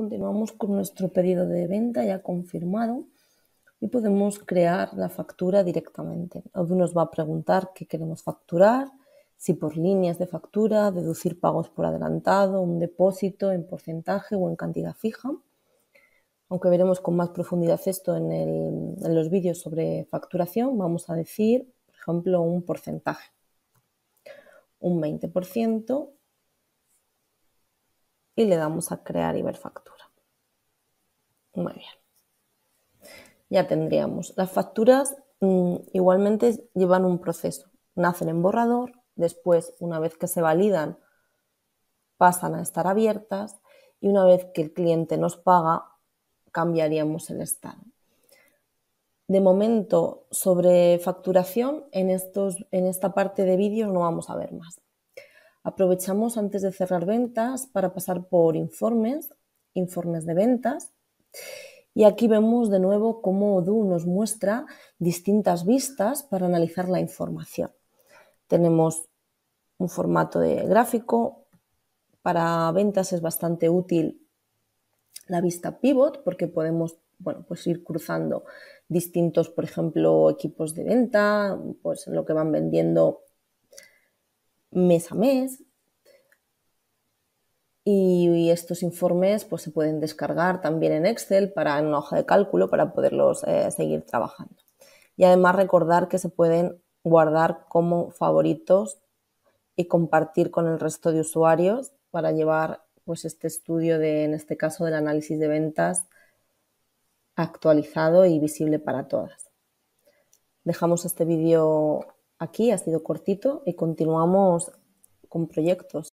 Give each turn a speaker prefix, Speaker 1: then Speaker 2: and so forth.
Speaker 1: continuamos con nuestro pedido de venta ya confirmado y podemos crear la factura directamente. Algunos nos va a preguntar qué queremos facturar, si por líneas de factura, deducir pagos por adelantado, un depósito en porcentaje o en cantidad fija. Aunque veremos con más profundidad esto en, en los vídeos sobre facturación, vamos a decir, por ejemplo, un porcentaje. Un 20%, y le damos a crear y ver factura. Muy bien. Ya tendríamos. Las facturas mm, igualmente llevan un proceso. Nacen en borrador, después, una vez que se validan, pasan a estar abiertas y una vez que el cliente nos paga, cambiaríamos el estado. De momento, sobre facturación, en, estos, en esta parte de vídeos no vamos a ver más. Aprovechamos antes de cerrar ventas para pasar por informes, informes de ventas. Y aquí vemos de nuevo cómo Odoo nos muestra distintas vistas para analizar la información. Tenemos un formato de gráfico. Para ventas es bastante útil la vista pivot porque podemos bueno, pues ir cruzando distintos, por ejemplo, equipos de venta, pues en lo que van vendiendo mes a mes. Y, estos informes pues, se pueden descargar también en Excel para en una hoja de cálculo para poderlos eh, seguir trabajando. Y además recordar que se pueden guardar como favoritos y compartir con el resto de usuarios para llevar pues este estudio de en este caso del análisis de ventas actualizado y visible para todas. Dejamos este vídeo aquí ha sido cortito y continuamos con proyectos.